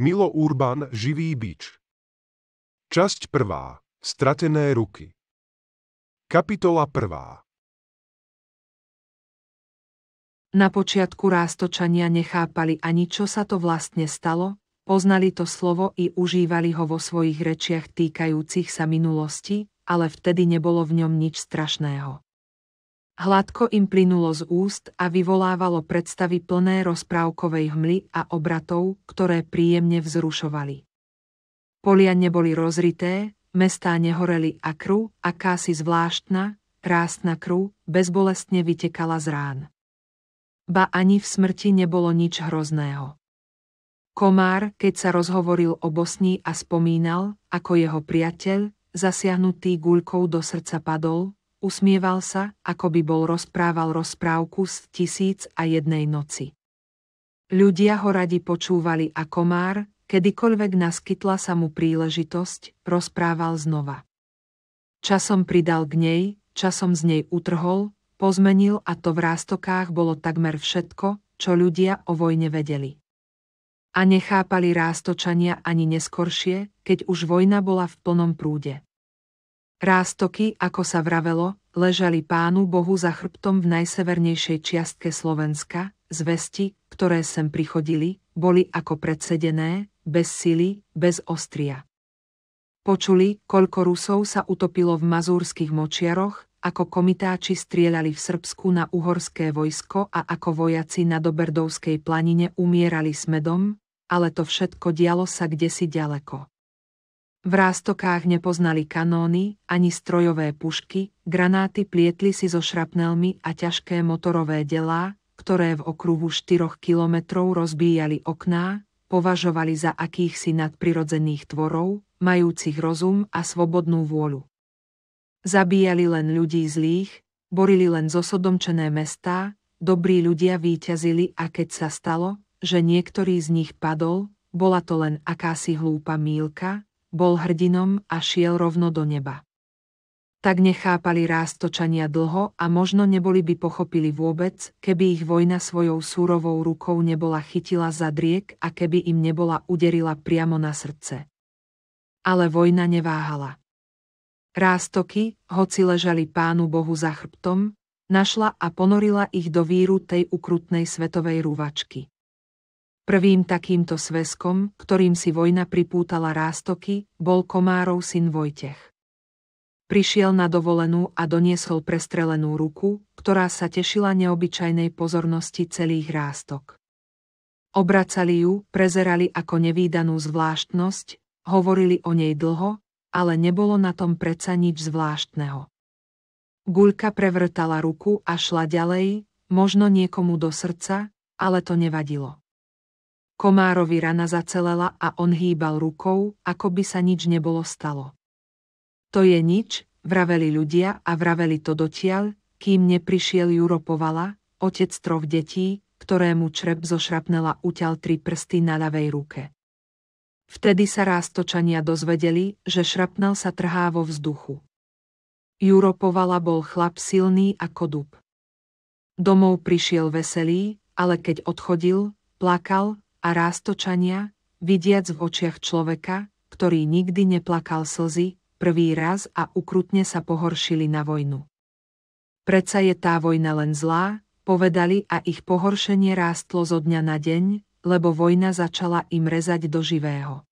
Milo Urban Živý bič Časť prvá. Stratené ruky Kapitola prvá Na počiatku rástočania nechápali ani čo sa to vlastne stalo, poznali to slovo i užívali ho vo svojich rečiach týkajúcich sa minulosti, ale vtedy nebolo v ňom nič strašného. Hladko im plynulo z úst a vyvolávalo predstavy plné rozprávkovej hmly a obratov, ktoré príjemne vzrušovali. Polia neboli rozrité, mestá nehoreli a krú, akási zvláštna, krásna krú, bezbolestne vytekala z rán. Ba ani v smrti nebolo nič hrozného. Komár, keď sa rozhovoril o Bosni a spomínal, ako jeho priateľ, zasiahnutý guľkou do srdca padol, Usmieval sa, ako by bol rozprával rozprávku z tisíc a jednej noci. Ľudia ho radi počúvali a komár, kedykoľvek naskytla sa mu príležitosť, rozprával znova. Časom pridal k nej, časom z nej utrhol, pozmenil a to v rástokách bolo takmer všetko, čo ľudia o vojne vedeli. A nechápali rástočania ani neskoršie, keď už vojna bola v plnom prúde. Rástoky, ako sa vravelo, ležali pánu Bohu za chrbtom v najsevernejšej čiastke Slovenska, zvesti, ktoré sem prichodili, boli ako predsedené, bez sily, bez ostria. Počuli, koľko Rusov sa utopilo v mazúrskych močiaroch, ako komitáči strieľali v Srbsku na uhorské vojsko a ako vojaci na Doberdovskej planine umierali s medom, ale to všetko dialo sa kdesi ďaleko. V rástokách nepoznali kanóny, ani strojové pušky, granáty plietli si so šrapnelmi a ťažké motorové delá, ktoré v okruhu 4 kilometrov rozbíjali okná, považovali za akýchsi nadprirodzených tvorov, majúcich rozum a svobodnú vôľu. Zabíjali len ľudí zlých, borili len zosodomčené mestá, dobrí ľudia výťazili a keď sa stalo, že niektorý z nich padol, bola to len akási hlúpa mílka, bol hrdinom a šiel rovno do neba. Tak nechápali rástočania dlho a možno neboli by pochopili vôbec, keby ich vojna svojou súrovou rukou nebola chytila za driek a keby im nebola uderila priamo na srdce. Ale vojna neváhala. Rástoky, hoci ležali pánu Bohu za chrbtom, našla a ponorila ich do víru tej ukrutnej svetovej rúvačky. Prvým takýmto sväzkom, ktorým si vojna pripútala rástoky, bol Komárov syn Vojtech. Prišiel na dovolenú a doniesol prestrelenú ruku, ktorá sa tešila neobyčajnej pozornosti celých rástok. Obracali ju, prezerali ako nevýdanú zvláštnosť, hovorili o nej dlho, ale nebolo na tom preca nič zvláštneho. Guľka prevrtala ruku a šla ďalej, možno niekomu do srdca, ale to nevadilo. Komárovi rana zacelela a on hýbal rukou, ako by sa nič nebolo stalo. To je nič, vraveli ľudia a vraveli to dotiaľ, kým neprišiel Juropovala, otec troch detí, ktorému črep zo šrapnela uťal tri prsty na ľavej ruke. Vtedy sa rástočania dozvedeli, že šrapnel sa trhá vo vzduchu. Juropovala bol chlap silný ako dub. Domov prišiel veselý, ale keď odchodil, plakal, a rástočania, vidiac v očiach človeka, ktorý nikdy neplakal slzy, prvý raz a ukrutne sa pohoršili na vojnu. Preca je tá vojna len zlá, povedali a ich pohoršenie rástlo zo dňa na deň, lebo vojna začala im rezať do živého.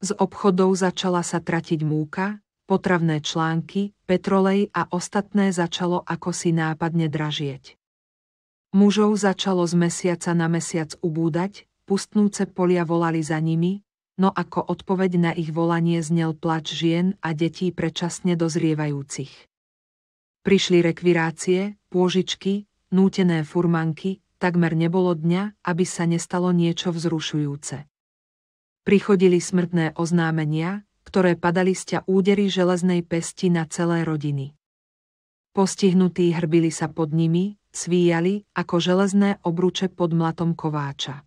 Z obchodov začala sa tratiť múka, potravné články, petrolej a ostatné začalo ako si nápadne dražieť. Mužov začalo z mesiaca na mesiac ubúdať, pustnúce polia volali za nimi, no ako odpoveď na ich volanie znel plač žien a detí predčasne dozrievajúcich. Prišli rekvirácie, pôžičky, nútené furmanky, takmer nebolo dňa, aby sa nestalo niečo vzrušujúce. Prichodili smrtné oznámenia, ktoré padali ťa údery železnej pesti na celé rodiny. Postihnutí hrbili sa pod nimi, svíjali ako železné obruče pod mlatom kováča.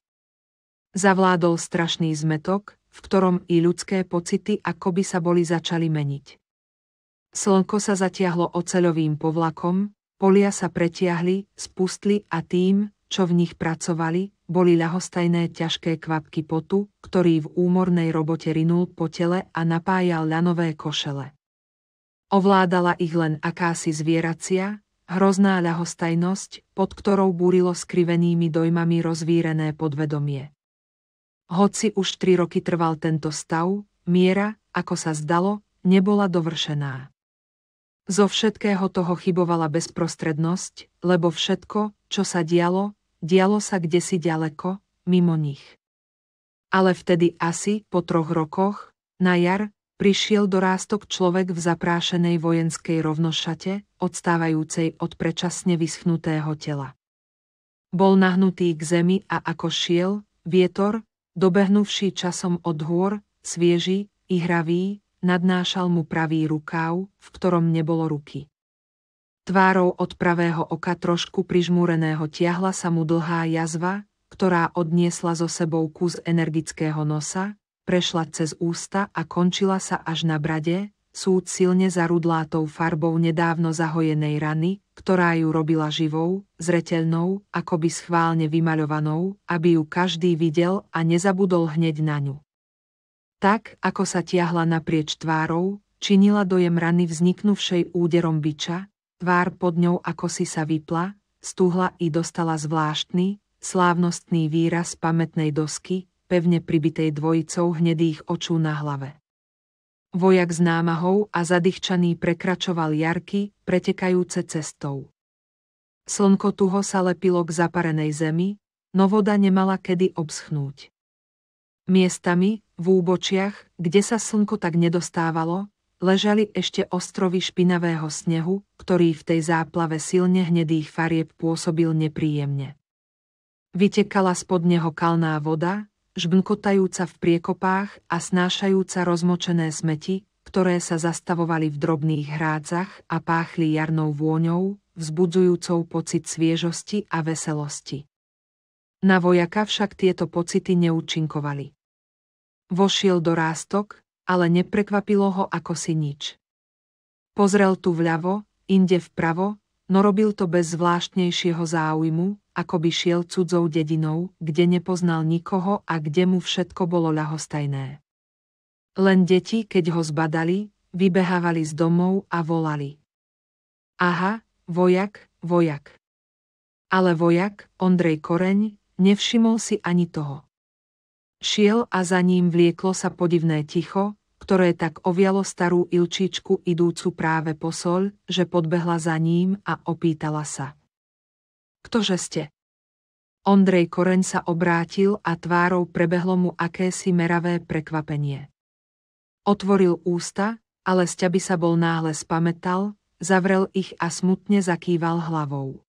Zavládol strašný zmetok, v ktorom i ľudské pocity akoby sa boli začali meniť. Slnko sa zatiahlo oceľovým povlakom, polia sa pretiahli, spustli a tým, čo v nich pracovali, boli ľahostajné ťažké kvapky potu, ktorý v úmornej robote rinul po tele a napájal ľanové košele. Ovládala ich len akási zvieracia, hrozná ľahostajnosť, pod ktorou búrilo skrivenými dojmami rozvírené podvedomie. Hoci už tri roky trval tento stav, miera, ako sa zdalo, nebola dovršená. Zo všetkého toho chybovala bezprostrednosť, lebo všetko, čo sa dialo, dialo sa kde si ďaleko, mimo nich. Ale vtedy asi, po troch rokoch, na jar, prišiel dorástok človek v zaprášenej vojenskej rovnošate, odstávajúcej od prečasne vyschnutého tela. Bol nahnutý k zemi a ako šiel, vietor, Dobehnuvší časom od hôr, svieži i hravý, nadnášal mu pravý rukáv, v ktorom nebolo ruky. Tvárou od pravého oka trošku prižmúreného tiahla sa mu dlhá jazva, ktorá odniesla zo sebou kus energického nosa, prešla cez ústa a končila sa až na brade, súd silne zarudlátou farbou nedávno zahojenej rany, ktorá ju robila živou, zreteľnou, akoby schválne vymaľovanou, aby ju každý videl a nezabudol hneď na ňu. Tak, ako sa tiahla naprieč tvárou, činila dojem rany vzniknuvšej úderom biča, tvár pod ňou ako si sa vypla, stúhla i dostala zvláštny, slávnostný výraz pamätnej dosky, pevne pribitej dvojicou hnedých očú na hlave. Vojak s námahou a zadýchčaný prekračoval jarky, pretekajúce cestou. Slnko tuho sa lepilo k zaparenej zemi, no voda nemala kedy obschnúť. Miestami, v úbočiach, kde sa slnko tak nedostávalo, ležali ešte ostrovy špinavého snehu, ktorý v tej záplave silne hnedých farieb pôsobil nepríjemne. Vytekala spod neho kalná voda, Žbnkotajúca v priekopách a snášajúca rozmočené smeti, ktoré sa zastavovali v drobných hrádzach a páchli jarnou vôňou, vzbudzujúcou pocit sviežosti a veselosti. Na vojaka však tieto pocity neúčinkovali. Vošiel do rástok, ale neprekvapilo ho ako si nič. Pozrel tu vľavo, inde vpravo, no robil to bez zvláštnejšieho záujmu, ako by šiel cudzou dedinou, kde nepoznal nikoho a kde mu všetko bolo ľahostajné. Len deti, keď ho zbadali, vybehávali z domov a volali. Aha, vojak, vojak. Ale vojak, Ondrej Koreň, nevšimol si ani toho. Šiel a za ním vlieklo sa podivné ticho, ktoré tak ovialo starú Ilčičku idúcu práve posol, že podbehla za ním a opýtala sa. Ktože ste? Ondrej Koreň sa obrátil a tvárou prebehlo mu akési meravé prekvapenie. Otvoril ústa, ale by sa bol náhle spametal, zavrel ich a smutne zakýval hlavou.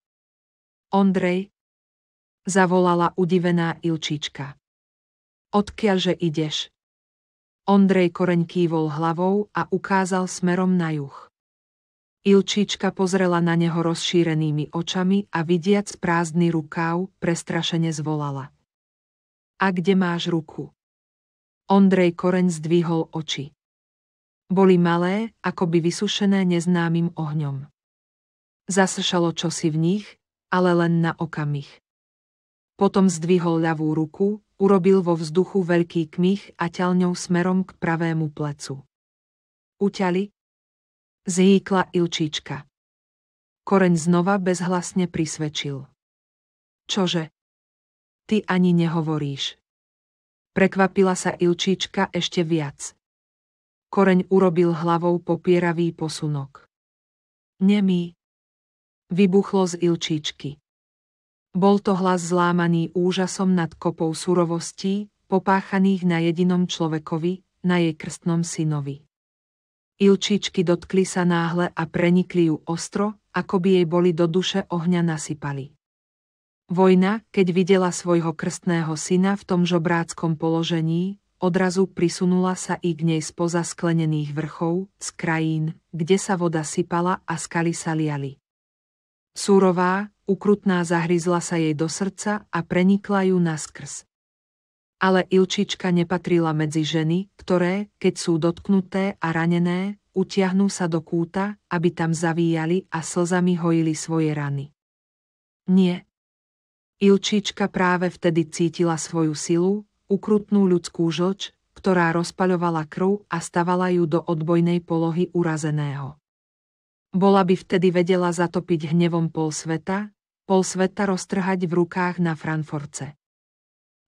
Ondrej? Zavolala udivená Ilčička. Odkiaľže ideš? Ondrej Koreň kývol hlavou a ukázal smerom na juh. Ilčička pozrela na neho rozšírenými očami a vidiac prázdny rukáv, prestrašene zvolala. A kde máš ruku? Ondrej Koreň zdvihol oči. Boli malé, akoby vysušené neznámym ohňom. Zasršalo čosi v nich, ale len na okamih. Potom zdvihol ľavú ruku, urobil vo vzduchu veľký kmich a ťalňou smerom k pravému plecu. Uťali? Zhýkla Ilčička. Koreň znova bezhlasne prisvedčil. Čože? Ty ani nehovoríš. Prekvapila sa Ilčička ešte viac. Koreň urobil hlavou popieravý posunok. Nemý. Vybuchlo z Ilčičky. Bol to hlas zlámaný úžasom nad kopou surovostí, popáchaných na jedinom človekovi, na jej krstnom synovi. Ilčičky dotkli sa náhle a prenikli ju ostro, ako by jej boli do duše ohňa nasypali. Vojna, keď videla svojho krstného syna v tom žobráckom položení, odrazu prisunula sa i k nej spoza sklenených vrchov, z krajín, kde sa voda sypala a skaly sa liali. Súrová, ukrutná zahryzla sa jej do srdca a prenikla ju naskrz. Ale Ilčička nepatrila medzi ženy, ktoré, keď sú dotknuté a ranené, utiahnú sa do kúta, aby tam zavíjali a slzami hojili svoje rany. Nie. Ilčička práve vtedy cítila svoju silu, ukrutnú ľudskú žlč, ktorá rozpaľovala krv a stavala ju do odbojnej polohy urazeného. Bola by vtedy vedela zatopiť hnevom pol sveta, pol sveta roztrhať v rukách na Franforce.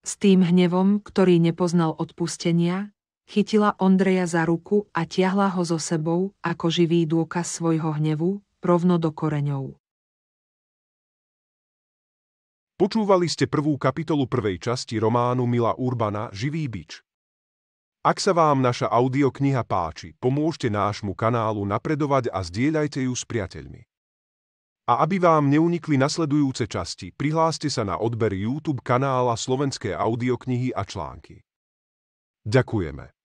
S tým hnevom, ktorý nepoznal odpustenia, chytila Ondreja za ruku a tiahla ho so sebou ako živý dôkaz svojho hnevu, rovno do koreňov. Počúvali ste prvú kapitolu prvej časti románu Mila Urbana Živý bič. Ak sa vám naša audiokniha páči, pomôžte nášmu kanálu napredovať a zdieľajte ju s priateľmi. A aby vám neunikli nasledujúce časti, prihláste sa na odber YouTube kanála Slovenské audioknihy a články. Ďakujeme.